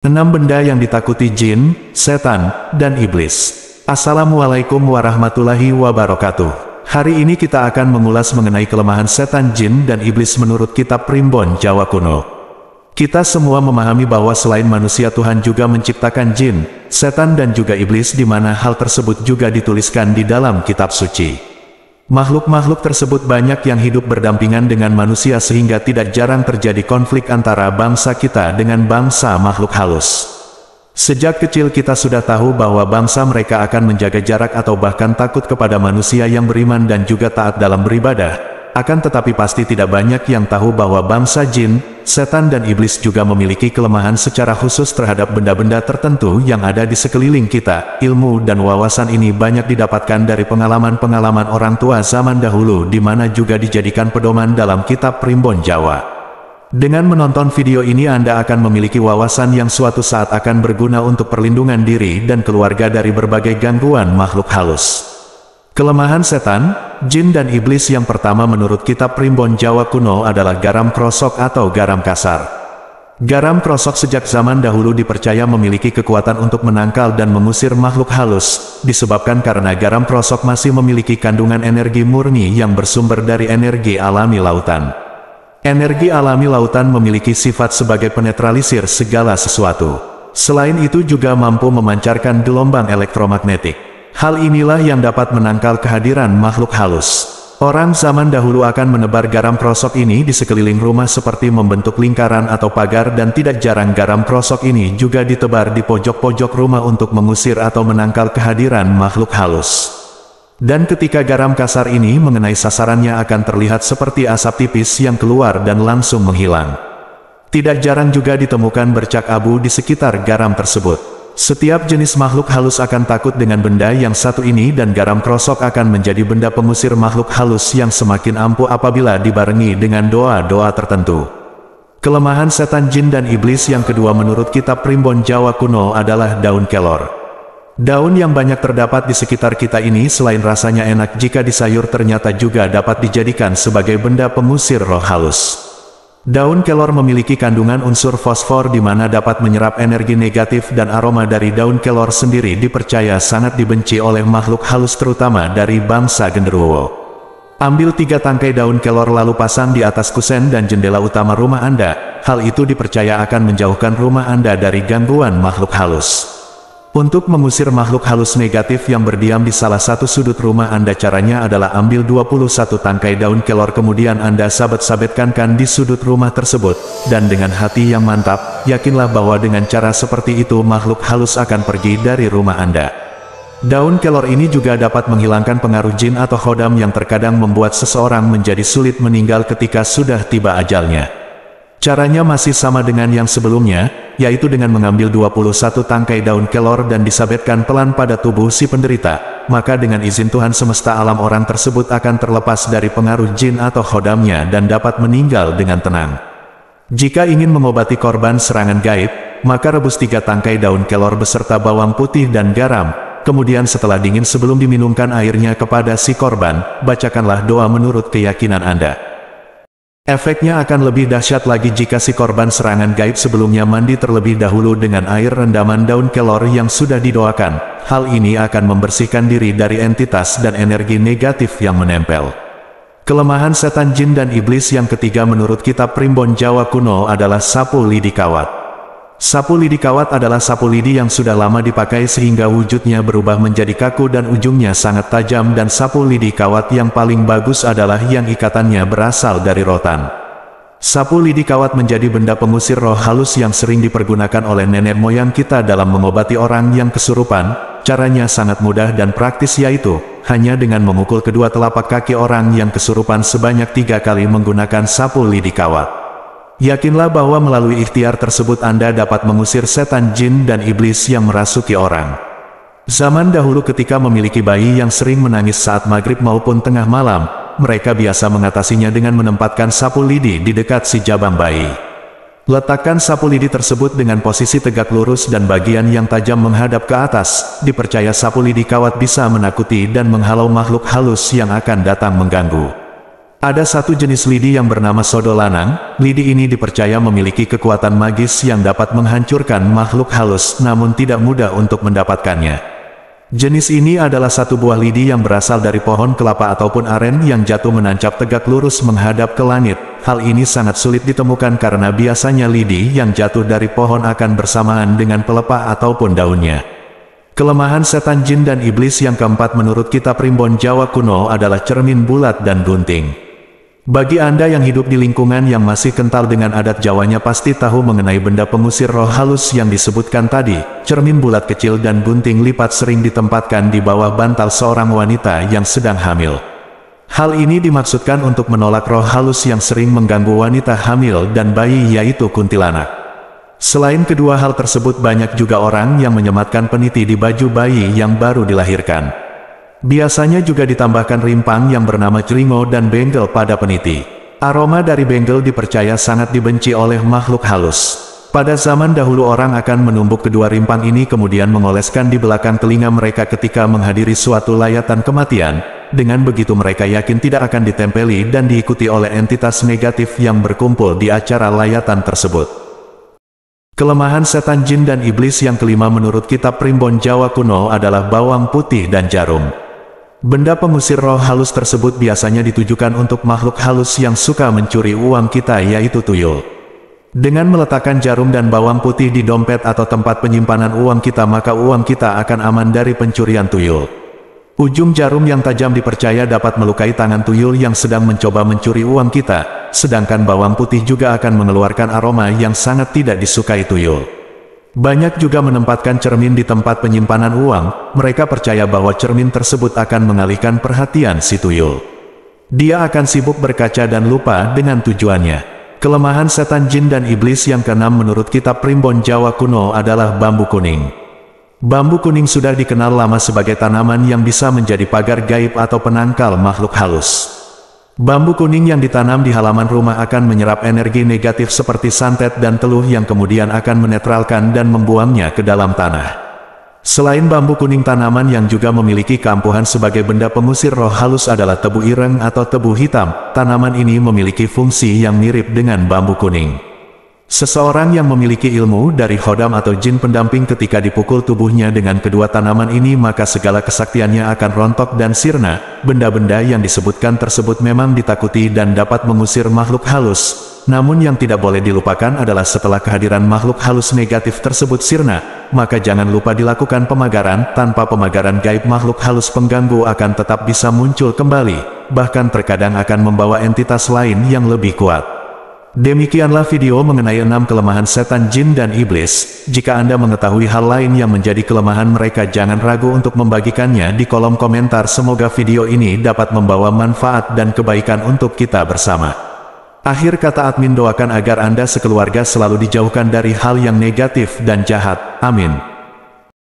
Enam benda yang ditakuti jin, setan, dan iblis. Assalamualaikum warahmatullahi wabarakatuh. Hari ini kita akan mengulas mengenai kelemahan setan jin dan iblis menurut kitab Primbon Jawa kuno. Kita semua memahami bahwa selain manusia Tuhan juga menciptakan jin, setan dan juga iblis di mana hal tersebut juga dituliskan di dalam kitab suci. Makhluk-makhluk tersebut banyak yang hidup berdampingan dengan manusia sehingga tidak jarang terjadi konflik antara bangsa kita dengan bangsa makhluk halus. Sejak kecil kita sudah tahu bahwa bangsa mereka akan menjaga jarak atau bahkan takut kepada manusia yang beriman dan juga taat dalam beribadah, akan tetapi pasti tidak banyak yang tahu bahwa bangsa jin, setan dan iblis juga memiliki kelemahan secara khusus terhadap benda-benda tertentu yang ada di sekeliling kita. Ilmu dan wawasan ini banyak didapatkan dari pengalaman-pengalaman orang tua zaman dahulu di mana juga dijadikan pedoman dalam kitab Primbon Jawa. Dengan menonton video ini Anda akan memiliki wawasan yang suatu saat akan berguna untuk perlindungan diri dan keluarga dari berbagai gangguan makhluk halus. Kelemahan setan, jin dan iblis yang pertama menurut kitab Primbon Jawa kuno adalah garam krosok atau garam kasar. Garam krosok sejak zaman dahulu dipercaya memiliki kekuatan untuk menangkal dan mengusir makhluk halus, disebabkan karena garam krosok masih memiliki kandungan energi murni yang bersumber dari energi alami lautan. Energi alami lautan memiliki sifat sebagai penetralisir segala sesuatu. Selain itu juga mampu memancarkan gelombang elektromagnetik. Hal inilah yang dapat menangkal kehadiran makhluk halus. Orang zaman dahulu akan menebar garam prosok ini di sekeliling rumah seperti membentuk lingkaran atau pagar dan tidak jarang garam prosok ini juga ditebar di pojok-pojok rumah untuk mengusir atau menangkal kehadiran makhluk halus. Dan ketika garam kasar ini mengenai sasarannya akan terlihat seperti asap tipis yang keluar dan langsung menghilang. Tidak jarang juga ditemukan bercak abu di sekitar garam tersebut. Setiap jenis makhluk halus akan takut dengan benda yang satu ini dan garam krosok akan menjadi benda pengusir makhluk halus yang semakin ampuh apabila dibarengi dengan doa-doa tertentu. Kelemahan setan jin dan iblis yang kedua menurut kitab primbon Jawa kuno adalah daun kelor. Daun yang banyak terdapat di sekitar kita ini selain rasanya enak jika disayur ternyata juga dapat dijadikan sebagai benda pengusir roh halus. Daun kelor memiliki kandungan unsur fosfor di mana dapat menyerap energi negatif dan aroma dari daun kelor sendiri dipercaya sangat dibenci oleh makhluk halus terutama dari bangsa genderuwo. Ambil tiga tangkai daun kelor lalu pasang di atas kusen dan jendela utama rumah Anda, hal itu dipercaya akan menjauhkan rumah Anda dari gangguan makhluk halus. Untuk mengusir makhluk halus negatif yang berdiam di salah satu sudut rumah Anda caranya adalah ambil 21 tangkai daun kelor kemudian Anda sabet-sabetkankan di sudut rumah tersebut. Dan dengan hati yang mantap, yakinlah bahwa dengan cara seperti itu makhluk halus akan pergi dari rumah Anda. Daun kelor ini juga dapat menghilangkan pengaruh jin atau khodam yang terkadang membuat seseorang menjadi sulit meninggal ketika sudah tiba ajalnya. Caranya masih sama dengan yang sebelumnya, yaitu dengan mengambil 21 tangkai daun kelor dan disabetkan pelan pada tubuh si penderita. Maka dengan izin Tuhan semesta alam orang tersebut akan terlepas dari pengaruh jin atau khodamnya dan dapat meninggal dengan tenang. Jika ingin mengobati korban serangan gaib, maka rebus tiga tangkai daun kelor beserta bawang putih dan garam, kemudian setelah dingin sebelum diminumkan airnya kepada si korban, bacakanlah doa menurut keyakinan Anda. Efeknya akan lebih dahsyat lagi jika si korban serangan gaib sebelumnya mandi terlebih dahulu dengan air rendaman daun kelor yang sudah didoakan. Hal ini akan membersihkan diri dari entitas dan energi negatif yang menempel. Kelemahan setan jin dan iblis yang ketiga menurut kitab Primbon Jawa kuno adalah sapu lidi kawat. Sapu lidi kawat adalah sapu lidi yang sudah lama dipakai sehingga wujudnya berubah menjadi kaku dan ujungnya sangat tajam dan sapu lidi kawat yang paling bagus adalah yang ikatannya berasal dari rotan. Sapu lidi kawat menjadi benda pengusir roh halus yang sering dipergunakan oleh nenek moyang kita dalam mengobati orang yang kesurupan, caranya sangat mudah dan praktis yaitu, hanya dengan memukul kedua telapak kaki orang yang kesurupan sebanyak tiga kali menggunakan sapu lidi kawat. Yakinlah bahwa melalui ikhtiar tersebut Anda dapat mengusir setan jin dan iblis yang merasuki orang. Zaman dahulu ketika memiliki bayi yang sering menangis saat maghrib maupun tengah malam, mereka biasa mengatasinya dengan menempatkan sapu lidi di dekat si jabang bayi. Letakkan sapu lidi tersebut dengan posisi tegak lurus dan bagian yang tajam menghadap ke atas, dipercaya sapu lidi kawat bisa menakuti dan menghalau makhluk halus yang akan datang mengganggu. Ada satu jenis lidi yang bernama Sodolanang, lidi ini dipercaya memiliki kekuatan magis yang dapat menghancurkan makhluk halus namun tidak mudah untuk mendapatkannya. Jenis ini adalah satu buah lidi yang berasal dari pohon kelapa ataupun aren yang jatuh menancap tegak lurus menghadap ke langit. Hal ini sangat sulit ditemukan karena biasanya lidi yang jatuh dari pohon akan bersamaan dengan pelepah ataupun daunnya. Kelemahan setan jin dan iblis yang keempat menurut kitab Primbon Jawa kuno adalah cermin bulat dan gunting. Bagi Anda yang hidup di lingkungan yang masih kental dengan adat Jawanya pasti tahu mengenai benda pengusir roh halus yang disebutkan tadi, cermin bulat kecil dan gunting lipat sering ditempatkan di bawah bantal seorang wanita yang sedang hamil. Hal ini dimaksudkan untuk menolak roh halus yang sering mengganggu wanita hamil dan bayi yaitu kuntilanak. Selain kedua hal tersebut banyak juga orang yang menyematkan peniti di baju bayi yang baru dilahirkan. Biasanya juga ditambahkan rimpang yang bernama jeringo dan bengkel pada peniti. Aroma dari bengkel dipercaya sangat dibenci oleh makhluk halus. Pada zaman dahulu orang akan menumbuk kedua rimpang ini kemudian mengoleskan di belakang telinga mereka ketika menghadiri suatu layatan kematian, dengan begitu mereka yakin tidak akan ditempeli dan diikuti oleh entitas negatif yang berkumpul di acara layatan tersebut. Kelemahan setan jin dan iblis yang kelima menurut kitab Primbon Jawa kuno adalah bawang putih dan jarum. Benda pengusir roh halus tersebut biasanya ditujukan untuk makhluk halus yang suka mencuri uang kita yaitu tuyul. Dengan meletakkan jarum dan bawang putih di dompet atau tempat penyimpanan uang kita maka uang kita akan aman dari pencurian tuyul. Ujung jarum yang tajam dipercaya dapat melukai tangan tuyul yang sedang mencoba mencuri uang kita, sedangkan bawang putih juga akan mengeluarkan aroma yang sangat tidak disukai tuyul. Banyak juga menempatkan cermin di tempat penyimpanan uang, mereka percaya bahwa cermin tersebut akan mengalihkan perhatian si tuyul. Dia akan sibuk berkaca dan lupa dengan tujuannya. Kelemahan setan jin dan iblis yang keenam menurut kitab primbon Jawa kuno adalah bambu kuning. Bambu kuning sudah dikenal lama sebagai tanaman yang bisa menjadi pagar gaib atau penangkal makhluk halus. Bambu kuning yang ditanam di halaman rumah akan menyerap energi negatif seperti santet dan teluh yang kemudian akan menetralkan dan membuangnya ke dalam tanah. Selain bambu kuning tanaman yang juga memiliki kampuhan sebagai benda pengusir roh halus adalah tebu ireng atau tebu hitam, tanaman ini memiliki fungsi yang mirip dengan bambu kuning. Seseorang yang memiliki ilmu dari Hodam atau jin pendamping ketika dipukul tubuhnya dengan kedua tanaman ini maka segala kesaktiannya akan rontok dan sirna, benda-benda yang disebutkan tersebut memang ditakuti dan dapat mengusir makhluk halus. Namun yang tidak boleh dilupakan adalah setelah kehadiran makhluk halus negatif tersebut sirna, maka jangan lupa dilakukan pemagaran, tanpa pemagaran gaib makhluk halus pengganggu akan tetap bisa muncul kembali, bahkan terkadang akan membawa entitas lain yang lebih kuat. Demikianlah video mengenai enam kelemahan setan jin dan iblis. Jika Anda mengetahui hal lain yang menjadi kelemahan mereka jangan ragu untuk membagikannya di kolom komentar. Semoga video ini dapat membawa manfaat dan kebaikan untuk kita bersama. Akhir kata admin doakan agar Anda sekeluarga selalu dijauhkan dari hal yang negatif dan jahat. Amin.